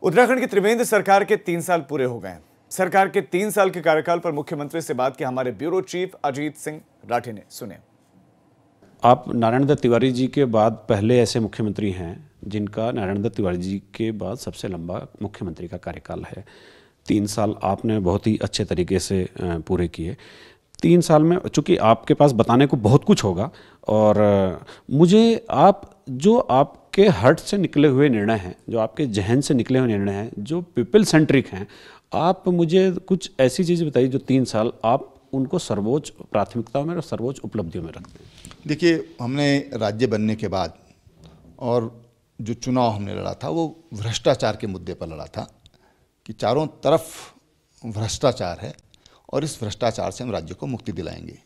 उत्तराखंड की त्रिवेंद्र सरकार के तीन साल पूरे हो गए हैं सरकार के तीन साल के कार्यकाल पर मुख्यमंत्री से बात की हमारे ब्यूरो चीफ अजीत सिंह राठी ने सुने आप नारायण दत्त तिवारी जी के बाद पहले ऐसे मुख्यमंत्री हैं जिनका नारायण दत्त तिवारी जी के बाद सबसे लंबा मुख्यमंत्री का कार्यकाल है तीन साल आपने बहुत ही अच्छे तरीके से पूरे किए तीन साल में चूंकि आपके पास बताने को बहुत कुछ होगा और मुझे आप जो आप आपके हर्ट से निकले हुए निर्णय हैं जो आपके जहन से निकले हुए निर्णय हैं जो पीपल सेंट्रिक हैं आप मुझे कुछ ऐसी चीज़ बताइए जो तीन साल आप उनको सर्वोच्च प्राथमिकताओं में और सर्वोच्च उपलब्धियों में रखते हैं देखिए हमने राज्य बनने के बाद और जो चुनाव हमने लड़ा था वो भ्रष्टाचार के मुद्दे पर लड़ा था कि चारों तरफ भ्रष्टाचार है और इस भ्रष्टाचार से हम राज्य को मुक्ति दिलाएंगे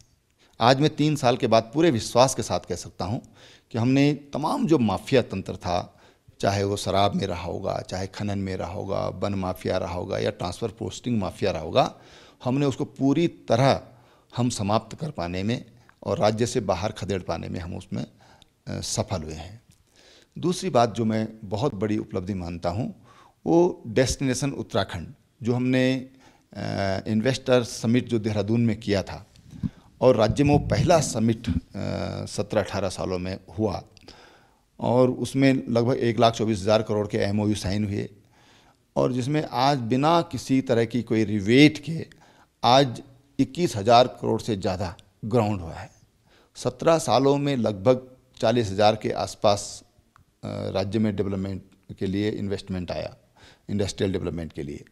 आज मैं तीन साल के बाद पूरे विश्वास के साथ कह सकता हूँ कि हमने तमाम जो माफिया तंत्र था चाहे वो शराब में रहा होगा चाहे खनन में रहा होगा वन माफिया रहा होगा या ट्रांसफ़र पोस्टिंग माफिया रहा होगा हमने उसको पूरी तरह हम समाप्त कर पाने में और राज्य से बाहर खदेड़ पाने में हम उसमें सफल हुए हैं दूसरी बात जो मैं बहुत बड़ी उपलब्धि मानता हूँ वो डेस्टिनेशन उत्तराखंड जो हमने इन्वेस्टर समिट जो देहरादून में किया था और राज्य में वो पहला समिट सत्रह अठारह सालों में हुआ और उसमें लगभग एक लाख चौबीस हज़ार करोड़ के एम साइन हुए और जिसमें आज बिना किसी तरह की कोई रिवेट के आज इक्कीस हज़ार करोड़ से ज़्यादा ग्राउंड हुआ है सत्रह सालों में लगभग चालीस हज़ार के आसपास राज्य में डेवलपमेंट के लिए इन्वेस्टमेंट आया इंडस्ट्रियल डेवलपमेंट के लिए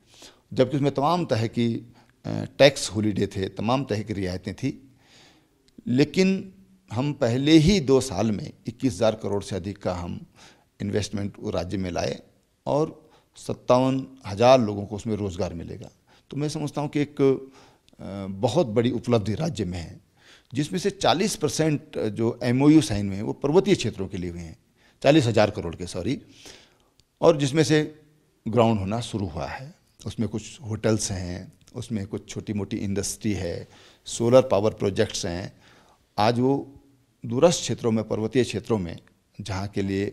जबकि उसमें तमाम तरह की टैक्स होलीडे थे तमाम तरह की रियायतें थी लेकिन हम पहले ही दो साल में इक्कीस हज़ार करोड़ से अधिक का हम इन्वेस्टमेंट राज्य में लाए और सत्तावन हज़ार लोगों को उसमें रोज़गार मिलेगा तो मैं समझता हूँ कि एक बहुत बड़ी उपलब्धि राज्य में है जिसमें से 40 परसेंट जो एम साइन हुए हैं वो पर्वतीय क्षेत्रों के लिए हुए हैं चालीस हज़ार करोड़ के सॉरी और जिसमें से ग्राउंड होना शुरू हुआ है उसमें कुछ होटल्स हैं उसमें कुछ छोटी मोटी इंडस्ट्री है सोलर पावर प्रोजेक्ट्स हैं आज वो दूरस्थ क्षेत्रों में पर्वतीय क्षेत्रों में जहाँ के लिए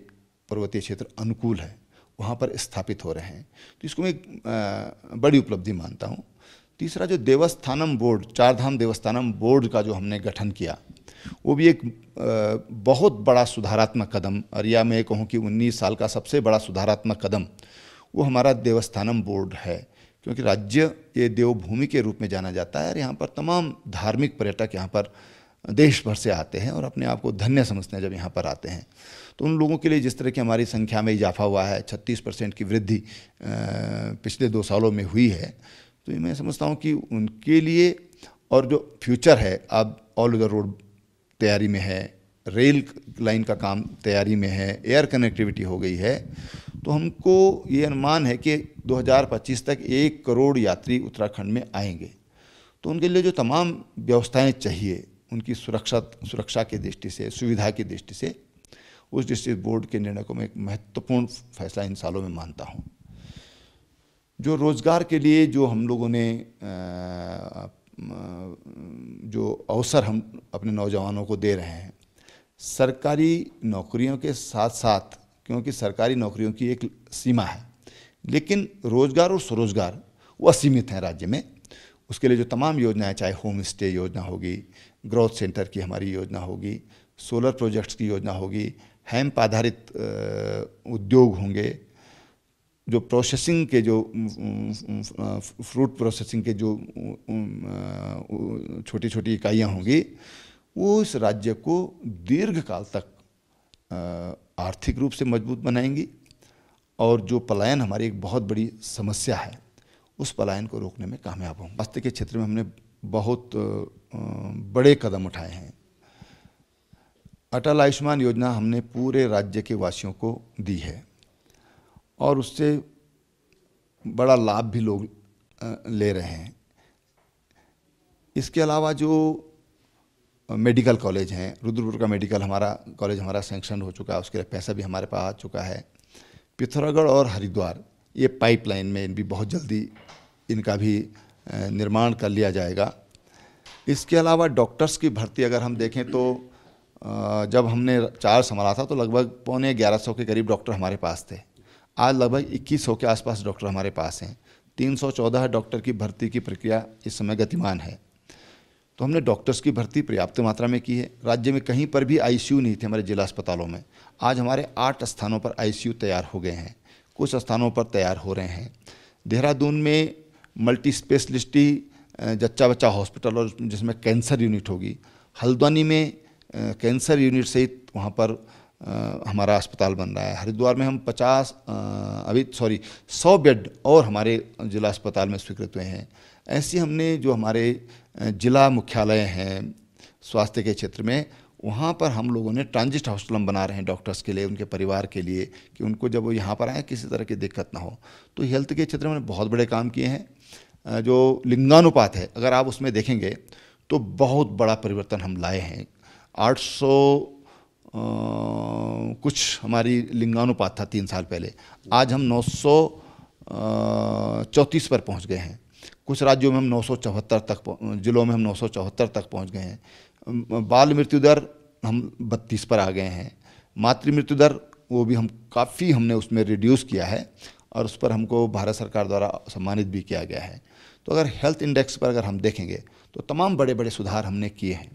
पर्वतीय क्षेत्र अनुकूल है वहाँ पर स्थापित हो रहे हैं तो इसको मैं बड़ी उपलब्धि मानता हूँ तीसरा जो देवस्थानम बोर्ड चारधाम देवस्थानम बोर्ड का जो हमने गठन किया वो भी एक बहुत बड़ा सुधारात्मक कदम और या मैं कहूँ कि 19 साल का सबसे बड़ा सुधारात्मक कदम वो हमारा देवस्थानम बोर्ड है क्योंकि राज्य ये देवभूमि के रूप में जाना जाता है और यहाँ पर तमाम धार्मिक पर्यटक यहाँ पर देश भर से आते हैं और अपने आप को धन्य समझते हैं जब यहाँ पर आते हैं तो उन लोगों के लिए जिस तरह की हमारी संख्या में इजाफा हुआ है छत्तीस परसेंट की वृद्धि पिछले दो सालों में हुई है तो मैं समझता हूँ कि उनके लिए और जो फ्यूचर है अब ऑल ओवर रोड तैयारी में है रेल लाइन का काम तैयारी में है एयर कनेक्टिविटी हो गई है तो हमको ये अनुमान है कि 2025 तक एक करोड़ यात्री उत्तराखंड में आएंगे तो उनके लिए जो तमाम व्यवस्थाएं चाहिए उनकी सुरक्षा सुरक्षा की दृष्टि से सुविधा की दृष्टि से उस डिस्ट्रिक्ट बोर्ड के निर्णय को मैं एक महत्वपूर्ण फैसला इन सालों में मानता हूँ जो रोज़गार के लिए जो हम लोगों ने जो अवसर हम अपने नौजवानों को दे रहे हैं सरकारी नौकरियों के साथ साथ क्योंकि सरकारी नौकरियों की एक सीमा है लेकिन रोज़गार और स्वरोजगार वो असीमित हैं राज्य में उसके लिए जो तमाम योजनाएं चाहे होम स्टे योजना होगी ग्रोथ सेंटर की हमारी योजना होगी सोलर प्रोजेक्ट्स की योजना होगी हैम्प आधारित उद्योग होंगे जो प्रोसेसिंग के जो फ्रूट प्रोसेसिंग के जो छोटी छोटी इकाइयाँ होंगी वो इस राज्य को दीर्घकाल तक आर्थिक रूप से मजबूत बनाएंगी और जो पलायन हमारी एक बहुत बड़ी समस्या है उस पलायन को रोकने में कामयाब हों बस्ती के क्षेत्र में हमने बहुत बड़े कदम उठाए हैं अटल आयुष्मान योजना हमने पूरे राज्य के वासियों को दी है और उससे बड़ा लाभ भी लोग ले रहे हैं इसके अलावा जो मेडिकल कॉलेज हैं रुद्रपुर का मेडिकल हमारा कॉलेज हमारा सेंक्शन हो चुका है उसके लिए पैसा भी हमारे पास आ चुका है पिथौरागढ़ और हरिद्वार ये पाइपलाइन में भी बहुत जल्दी इनका भी निर्माण कर लिया जाएगा इसके अलावा डॉक्टर्स की भर्ती अगर हम देखें तो जब हमने चार संभाला था तो लगभग पौने ग्यारह सौ के करीब डॉक्टर हमारे पास थे आज लगभग इक्कीस सौ के आसपास डॉक्टर हमारे पास हैं तीन सौ चौदह डॉक्टर की भर्ती की प्रक्रिया इस समय गतिमान है तो हमने डॉक्टर्स की भर्ती पर्याप्त मात्रा में की है राज्य में कहीं पर भी आईसीयू नहीं थे हमारे जिला अस्पतालों में आज हमारे आठ स्थानों पर आईसीयू तैयार हो गए हैं कुछ स्थानों पर तैयार हो रहे हैं देहरादून में मल्टी स्पेशलिस्टी जच्चा बच्चा हॉस्पिटल और जिसमें कैंसर यूनिट होगी हल्द्वानी में कैंसर यूनिट सहित वहाँ पर आ, हमारा अस्पताल बन रहा है हरिद्वार में हम 50 आ, अभी सॉरी 100 बेड और हमारे जिला अस्पताल में स्वीकृत हुए हैं ऐसी हमने जो हमारे जिला मुख्यालय हैं स्वास्थ्य के क्षेत्र में वहाँ पर हम लोगों ने ट्रांजिट हॉस्टल बना रहे हैं डॉक्टर्स के लिए उनके परिवार के लिए कि उनको जब वो यहाँ पर आए किसी तरह की दिक्कत ना हो तो हेल्थ के क्षेत्र में बहुत बड़े काम किए हैं जो लिंगानुपात है अगर आप उसमें देखेंगे तो बहुत बड़ा परिवर्तन हम लाए हैं 800 आ, कुछ हमारी लिंगानुपात था तीन साल पहले आज हम नौ चौंतीस पर पहुँच गए हैं कुछ राज्यों में हम नौ तक जिलों में हम नौ तक पहुँच गए हैं बाल मृत्यु दर हम बत्तीस पर आ गए हैं मातृ मृत्यु दर वो भी हम काफ़ी हमने उसमें रिड्यूस किया है और उस पर हमको भारत सरकार द्वारा सम्मानित भी किया गया है तो अगर हेल्थ इंडेक्स पर अगर हम देखेंगे तो तमाम बड़े बड़े सुधार हमने किए हैं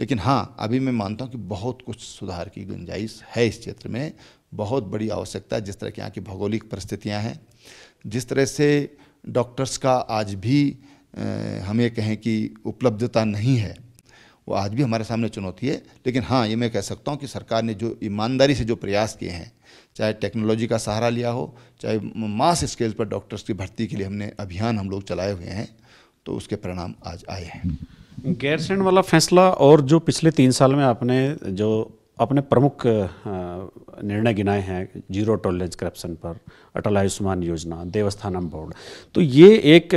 लेकिन हाँ अभी मैं मानता हूँ कि बहुत कुछ सुधार की गुंजाइश है इस क्षेत्र में बहुत बड़ी आवश्यकता जिस तरह की यहाँ की भौगोलिक परिस्थितियाँ हैं जिस तरह से डॉक्टर्स का आज भी हमें कहें कि उपलब्धता नहीं है वो आज भी हमारे सामने चुनौती है लेकिन हाँ ये मैं कह सकता हूँ कि सरकार ने जो ईमानदारी से जो प्रयास किए हैं चाहे टेक्नोलॉजी का सहारा लिया हो चाहे मास स्केल पर डॉक्टर्स की भर्ती के लिए हमने अभियान हम लोग चलाए हुए हैं तो उसके परिणाम आज आए हैं गैरसैंड वाला फैसला और जो पिछले तीन साल में आपने जो अपने प्रमुख निर्णय गिनाए हैं जीरो टॉलरेंस करप्शन पर अटल आयुष्मान योजना देवस्थानम बोर्ड तो ये एक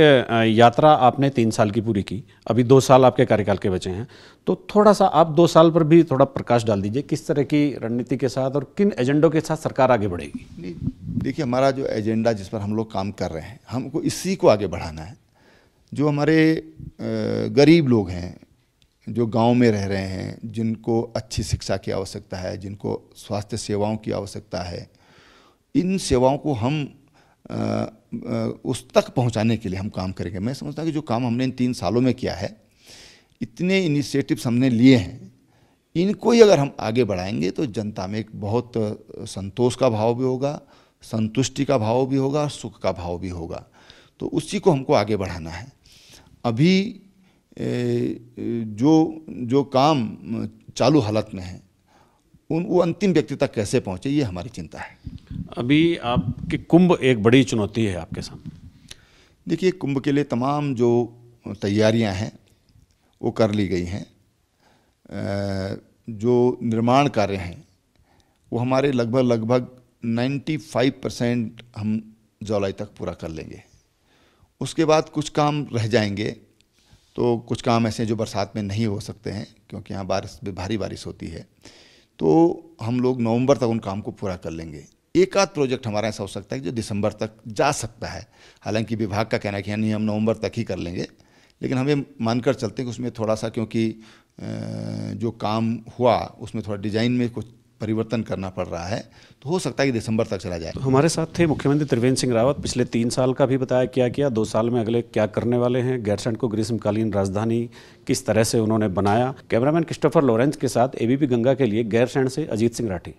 यात्रा आपने तीन साल की पूरी की अभी दो साल आपके कार्यकाल के बचे हैं तो थोड़ा सा आप दो साल पर भी थोड़ा प्रकाश डाल दीजिए किस तरह की रणनीति के साथ और किन एजेंडों के साथ सरकार आगे बढ़ेगी देखिए हमारा जो एजेंडा जिस पर हम लोग काम कर रहे हैं हमको इसी को आगे बढ़ाना है जो हमारे गरीब लोग हैं जो गांव में रह रहे हैं जिनको अच्छी शिक्षा की आवश्यकता है जिनको स्वास्थ्य सेवाओं की आवश्यकता है इन सेवाओं को हम आ, उस तक पहुंचाने के लिए हम काम करेंगे मैं समझता हूँ कि जो काम हमने इन तीन सालों में किया है इतने इनिशिएटिव्स हमने लिए हैं इनको ही अगर हम आगे बढ़ाएंगे तो जनता में एक बहुत संतोष का भाव भी होगा संतुष्टि का भाव भी होगा और सुख का भाव भी होगा तो उसी को हमको आगे बढ़ाना है अभी जो जो काम चालू हालत में है उन वो अंतिम व्यक्ति तक कैसे पहुँचे ये हमारी चिंता है अभी आपके कुंभ एक बड़ी चुनौती है आपके सामने देखिए कुंभ के लिए तमाम जो तैयारियां हैं वो कर ली गई हैं जो निर्माण कार्य हैं वो हमारे लगभग लगभग 95 परसेंट हम जुलाई तक पूरा कर लेंगे उसके बाद कुछ काम रह जाएंगे तो कुछ काम ऐसे हैं जो बरसात में नहीं हो सकते हैं क्योंकि यहाँ बारिश भारी बारिश होती है तो हम लोग नवंबर तक उन काम को पूरा कर लेंगे एक आध प्रोजेक्ट हमारा ऐसा हो सकता है जो दिसंबर तक जा सकता है हालांकि विभाग का कहना है कि नहीं हम नवंबर तक ही कर लेंगे लेकिन हमें मानकर चलते हैं कि उसमें थोड़ा सा क्योंकि जो काम हुआ उसमें थोड़ा डिजाइन में कुछ परिवर्तन करना पड़ रहा है तो हो सकता है कि दिसंबर तक चला जाए तो हमारे साथ थे मुख्यमंत्री त्रिवेंद्र सिंह रावत पिछले तीन साल का भी बताया क्या किया दो साल में अगले क्या करने वाले हैं गैरसैंड को ग्रीष्मकालीन राजधानी किस तरह से उन्होंने बनाया कैमरामैन क्रिस्टोफर लॉरेंस के साथ एबीपी गंगा के लिए गैरसैंड से अजीत सिंह राठी